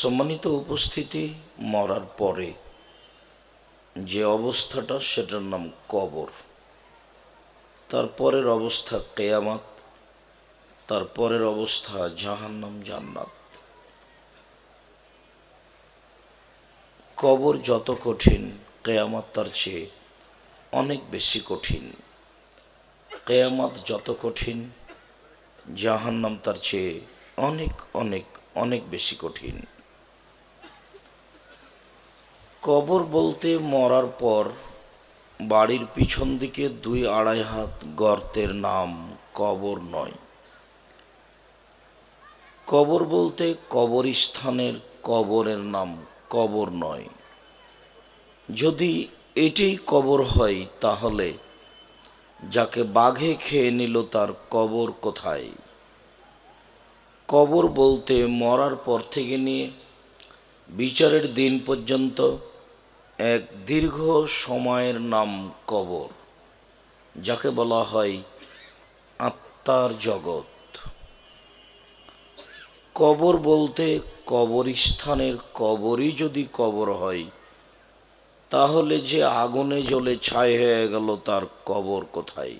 সম্মানিত উপস্থিতি মরার পরে যে অবস্থাটা সেটার নাম কবর তারপরের অবস্থা কেয়ামাত তারপরের অবস্থা জাহান্নাম জান্নাত কবর যত কঠিন কেয়ামাত তার চেয়ে অনেক বেশি কঠিন কেয়ামাত যত কঠিন জাহান্নাম তার চেয়ে অনেক অনেক অনেক বেশি কঠিন কবর বলতে মরার পর বাড়ির পিছন দিকে দুই আড়াই হাত গর্তের নাম কবর নয় কবর বলতে কবরস্থানের কবরের নাম কবর নয় যদি এটাই কবর হয় তাহলে যাকে বাঘে খেয়ে নিল তার কবর কোথায় কবর বলতে মরার পর থেকে নিয়ে বিচারের দিন পর্যন্ত এক দীর্ঘ সময়ের নাম কবর যাকে বলা হয় আত্মার জগৎ কবর বলতে কবরস্থানের কবরই যদি কবর হয় তাহলে যে আগুনে জ্বলে ছাই হয়ে গেল তার কবর কোথায়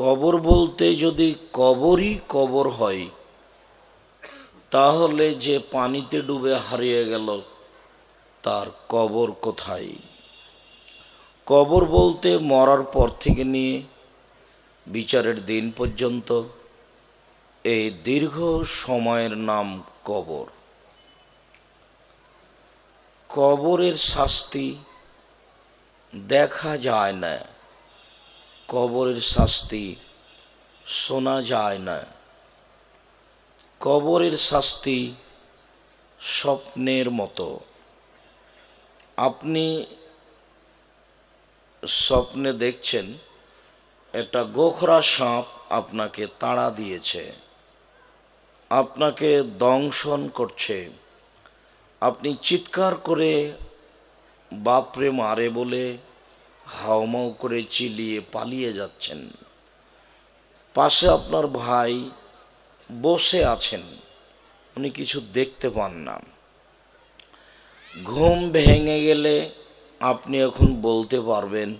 কবর বলতে যদি কবরই কবর হয় তাহলে যে পানিতে ডুবে হারিয়ে গেল তার কবর কোথায় কবর বলতে মরার পর থেকে নিয়ে বিচারের দিন পর্যন্ত এই দীর্ঘ সময়ের নাম কবর কবরের শাস্তি দেখা যায় না কবরের শাস্তি শোনা যায় না কবরের শাস্তি স্বপ্নের মতো আপনি স্বপ্নে দেখছেন একটা গোখরা সাঁপ আপনাকে তাড়া দিয়েছে আপনাকে দংশন করছে আপনি চিৎকার করে বাপরে মারে বলে হাওমাও করে চিলিয়ে পালিয়ে যাচ্ছেন পাশে আপনার ভাই বসে আছেন উনি কিছু দেখতে পান না ঘুম ভেঙে গেলে আপনি এখন বলতে পারবেন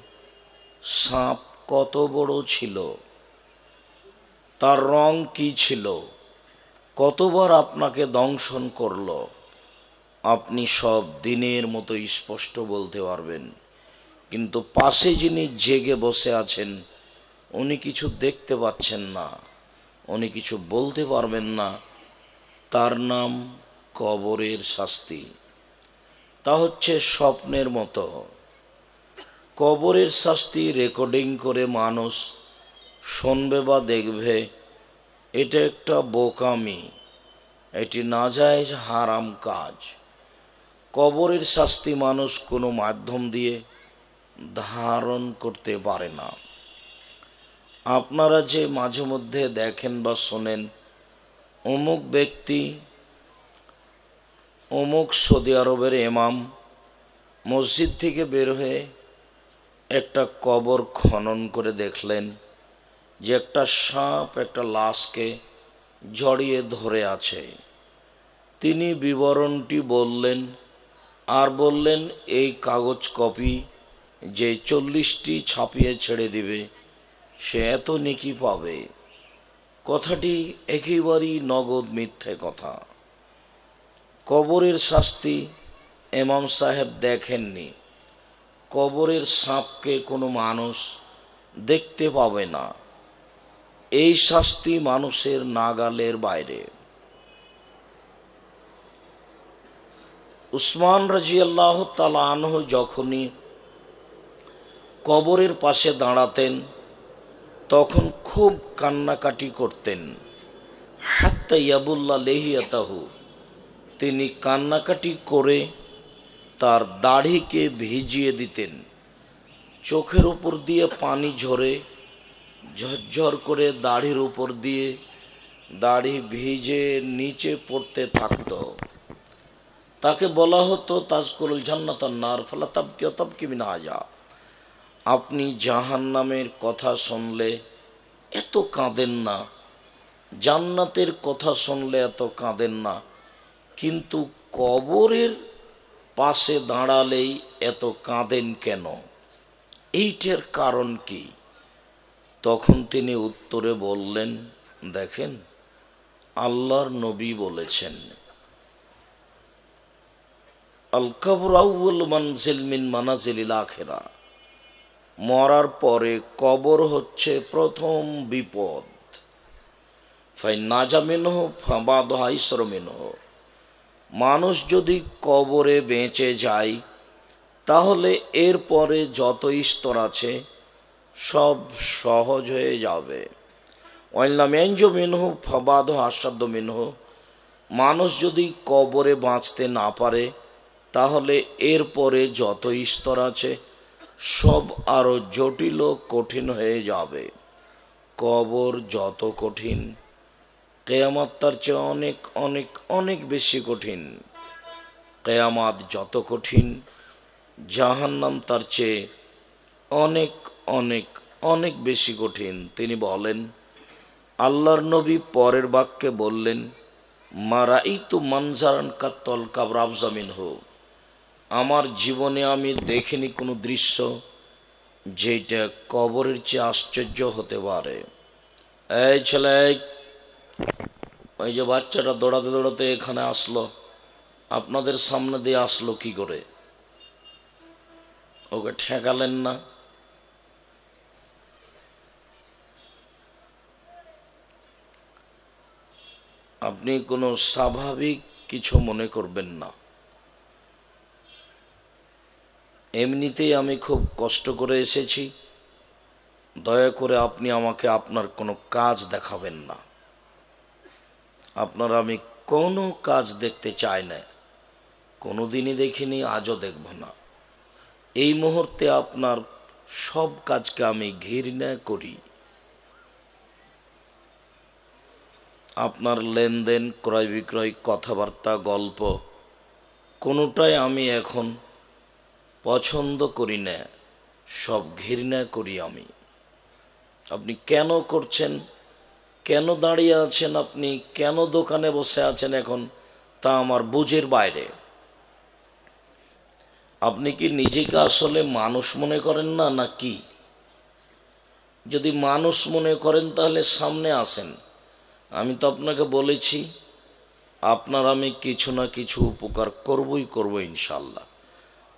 সাপ কত বড় ছিল তার রং কি ছিল কতবার আপনাকে দংশন করল আপনি সব দিনের মতো স্পষ্ট বলতে পারবেন কিন্তু পাশে যিনি জেগে বসে আছেন উনি কিছু দেখতে পাচ্ছেন না উনি কিছু বলতে পারবেন না তার নাম কবরের শাস্তি তা হচ্ছে স্বপ্নের মতো কবরের শাস্তি রেকর্ডিং করে মানুষ শুনবে বা দেখবে এটা একটা বোকামি এটি না যায় হারাম কাজ কবরের শাস্তি মানুষ কোনো মাধ্যম দিয়ে ধারণ করতে পারে না আপনারা যে মাঝে মধ্যে দেখেন বা শোনেন অমুক ব্যক্তি অমুক সৌদি আরবের এমাম মসজিদ থেকে বের হয়ে একটা কবর খনন করে দেখলেন যে একটা সাপ একটা লাশকে জড়িয়ে ধরে আছে তিনি বিবরণটি বললেন আর বললেন এই কাগজ কপি যে চল্লিশটি ছাপিয়ে ছেড়ে দিবে সে এত নেকি পাবে কথাটি একেবারেই নগদ মিথ্যে কথা কবরের শাস্তি এমাম সাহেব দেখেননি কবরের সাপকে কোনো মানুষ দেখতে পাবে না এই শাস্তি মানুষের নাগালের বাইরে উসমান রাজি আল্লাহ তালা আনহ যখনই কবরের পাশে দাঁড়াতেন তখন খুব কান্নাকাটি করতেন হাত্তা ইয়াবুল্লা লেহিয়াতাহু তিনি কান্নাকাটি করে তার দাড়িকে ভিজিয়ে দিতেন চোখের উপর দিয়ে পানি ঝরে ঝরঝর করে দাড়ির উপর দিয়ে দাড়ি ভিজে নিচে পড়তে থাকত তাকে বলা হতো তাজকুল জান্নাতার নার তাপকে তপকে বিনা যা আপনি জাহান্নামের কথা শুনলে এত কাঁদেন না জান্নাতের কথা শুনলে এত কাঁদেন না কিন্তু কবরের পাশে দাঁড়ালেই এত কাঁদেন কেন এইটার কারণ কি তখন তিনি উত্তরে বললেন দেখেন আল্লাহর নবী বলেছেন আল কাবুর আউ্ল মানজিল মিন মানাজিল আখেরা মরার পরে কবর হচ্ছে প্রথম বিপদ ফাই না জামিন হোক মানুষ যদি কবরে বেঁচে যায় তাহলে এরপরে যত স্তর আছে সব সহজ হয়ে যাবে মিনহু ফবাদ আসাদ্য মিনহু মানুষ যদি কবরে বাঁচতে না পারে তাহলে এরপরে যত স্তর আছে সব আরো জটিল কঠিন হয়ে যাবে কবর যত কঠিন কেয়ামাত তার চেয়ে অনেক অনেক অনেক বেশি কঠিন কেয়ামাত যত কঠিন জাহান্নাম তার চেয়ে অনেক অনেক অনেক বেশি কঠিন তিনি বলেন আল্লাহর নবী পরের বাক্যে বললেন মারাই তো মানজারান কাত্তল কাবরাবজামিন হোক আমার জীবনে আমি দেখিনি কোনো দৃশ্য যেটা কবরের চেয়ে আশ্চর্য হতে পারে এই ছেলে ওই যে বাচ্চাটা দৌড়াতে দৌড়াতে এখানে আসলো আপনাদের সামনে দিয়ে আসলো কি করে ওকে ঠেকালেন না আপনি কোনো স্বাভাবিক কিছু মনে করবেন না এমনিতেই আমি খুব কষ্ট করে এসেছি দয়া করে আপনি আমাকে আপনার কোনো কাজ দেখাবেন না আপনার আমি কোনো কাজ দেখতে চাই না কোনোদিনই দেখিনি আজও দেখব না এই মুহূর্তে আপনার সব কাজকে আমি ঘৃণা করি আপনার লেনদেন ক্রয় বিক্রয় কথাবার্তা গল্প কোনোটাই আমি এখন পছন্দ করি না সব ঘৃণা করি আমি আপনি কেন করছেন কেন দাঁড়িয়ে আছেন আপনি কেন দোকানে বসে আছেন এখন তা আমার বুঝের বাইরে আপনি কি নিজেকে আসলে মানুষ মনে করেন না না কি যদি মানুষ মনে করেন তাহলে সামনে আসেন আমি তো আপনাকে বলেছি আপনার আমি কিছু না কিছু উপকার করবই করবো ইনশাল্লাহ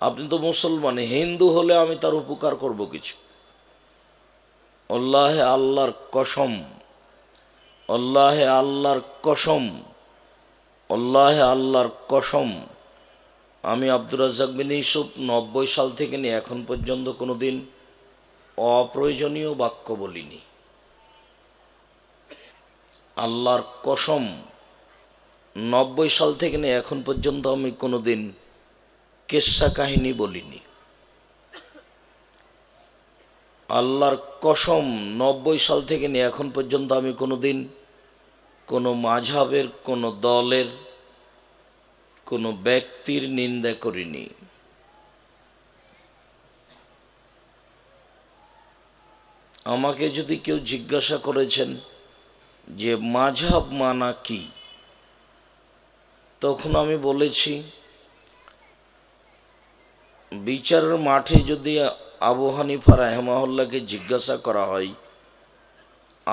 আপনি তো মুসলমান হিন্দু হলে আমি তার উপকার করব কিছু আল্লাহে আল্লাহর কসম আল্লাহে আল্লাহর কসম আল্লাহে আল্লাহর কসম আমি আব্দুর রাজাকবিন বিন ইসুফ নব্বই সাল থেকে নিয়ে এখন পর্যন্ত কোনো দিন অপ্রয়োজনীয় বাক্য বলিনি আল্লাহর কসম নব্বই সাল থেকে নিয়ে এখন পর্যন্ত আমি কোনো দিন কেসা কাহিনী বলিনি আল্লাহর কসম নব্বই সাল থেকে নিয়ে এখন পর্যন্ত আমি কোনো দিন কোনো মাঝাবের কোনো দলের কোনো ব্যক্তির নিন্দা করিনি আমাকে যদি কেউ জিজ্ঞাসা করেছেন যে মাঝাব মানা কি তখন আমি বলেছি বিচারের মাঠে যদি আবু হানিফা রাহেমাহুল্লাহকে জিজ্ঞাসা করা হয়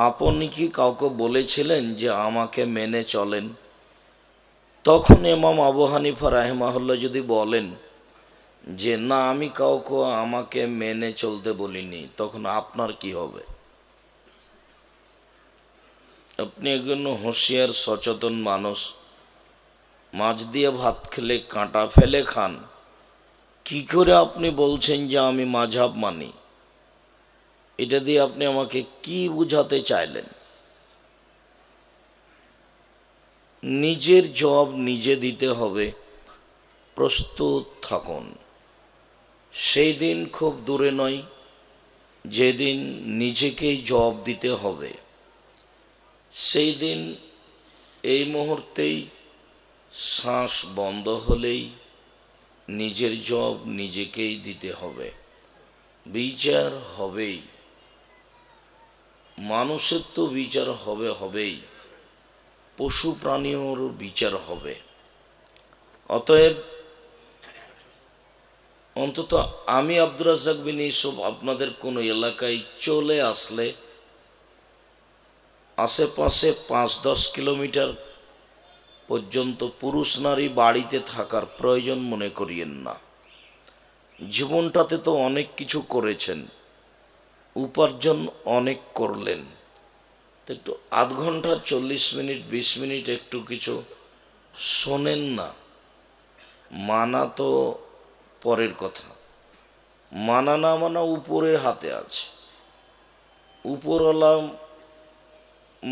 আপনি কি কাউকে বলেছিলেন যে আমাকে মেনে চলেন তখন এমাম আবু হানিফা রাহেমাহুল্লা যদি বলেন যে না আমি কাউকে আমাকে মেনে চলতে বলিনি তখন আপনার কি হবে আপনি একজন হুঁশিয়ার সচেতন মানুষ মাছ দিয়ে ভাত খেলে কাঁটা ফেলে খান কি করে আপনি বলছেন যে আমি মাঝাব মানি এটা দিয়ে আপনি আমাকে কি বুঝাতে চাইলেন নিজের জব নিজে দিতে হবে প্রস্তুত থাকুন সেই দিন খুব দূরে নয় যেদিন নিজেকেই জব দিতে হবে সেই দিন এই মুহূর্তেই শ্বাস বন্ধ হলেই নিজের জব নিজেকেই দিতে হবে বিচার হবেই মানুষের তো বিচার হবে হবেই পশু প্রাণীর বিচার হবে অতএব অন্তত আমি আব্দুর রাজাক বিন আপনাদের কোনো এলাকায় চলে আসলে আশেপাশে পাঁচ দশ কিলোমিটার পর্যন্ত পুরুষ নারী বাড়িতে থাকার প্রয়োজন মনে করিয়েন না জীবনটাতে তো অনেক কিছু করেছেন উপার্জন অনেক করলেন তো একটু আধ ঘন্টা চল্লিশ মিনিট বিশ মিনিট একটু কিছু শোনেন না মানা তো পরের কথা মানা না মানা উপরের হাতে আছে উপরওয়ালা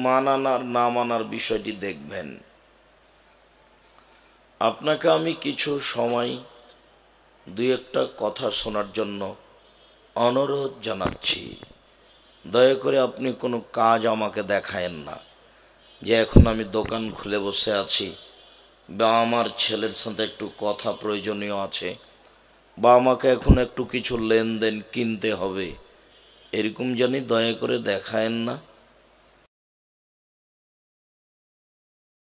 মানানার না মানার বিষয়টি দেখবেন আপনাকে আমি কিছু সময় দুই একটা কথা শোনার জন্য অনুরোধ জানাচ্ছি দয়া করে আপনি কোনো কাজ আমাকে দেখায়েন না যে এখন আমি দোকান খুলে বসে আছি বা আমার ছেলের সাথে একটু কথা প্রয়োজনীয় আছে বা আমাকে এখন একটু কিছু লেনদেন কিনতে হবে এরকম জানি দয়া করে দেখায়েন না